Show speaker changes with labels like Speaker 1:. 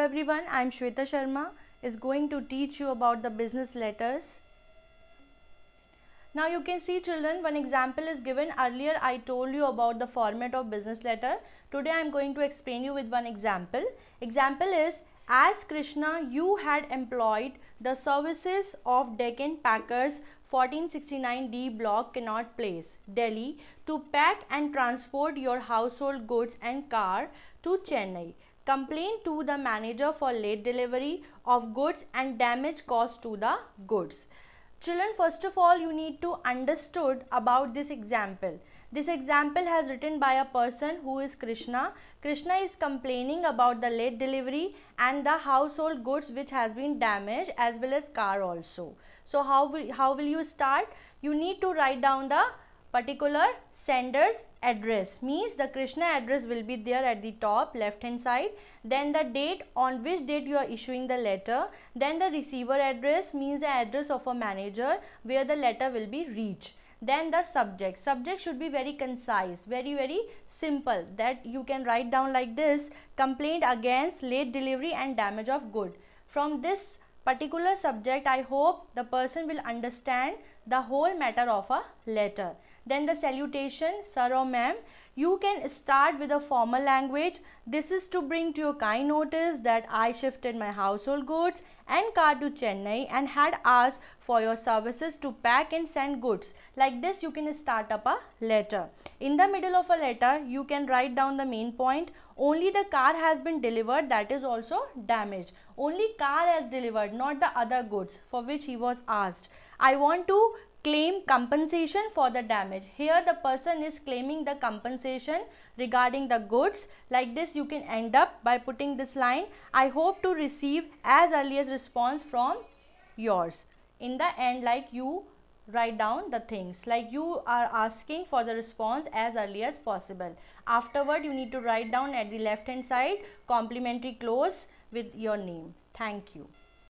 Speaker 1: everyone, I am Shweta Sharma is going to teach you about the business letters. Now you can see children one example is given earlier I told you about the format of business letter. Today I am going to explain you with one example. Example is as Krishna you had employed the services of Deccan Packers 1469D block cannot place Delhi to pack and transport your household goods and car to Chennai complain to the manager for late delivery of goods and damage caused to the goods. Children, first of all, you need to understood about this example. This example has written by a person who is Krishna. Krishna is complaining about the late delivery and the household goods which has been damaged as well as car also. So how will, how will you start? You need to write down the particular sender's address means the Krishna address will be there at the top left hand side then the date on which date you are issuing the letter then the receiver address means the address of a manager where the letter will be reached then the subject subject should be very concise very very simple that you can write down like this complaint against late delivery and damage of good from this particular subject i hope the person will understand the whole matter of a letter then the salutation, sir or ma'am. You can start with a formal language. This is to bring to your kind notice that I shifted my household goods and car to Chennai and had asked for your services to pack and send goods. Like this, you can start up a letter. In the middle of a letter, you can write down the main point. Only the car has been delivered, that is also damaged. Only car has delivered, not the other goods for which he was asked. I want to claim compensation for the damage here the person is claiming the compensation regarding the goods like this you can end up by putting this line i hope to receive as early as response from yours in the end like you write down the things like you are asking for the response as early as possible afterward you need to write down at the left hand side complimentary close with your name thank you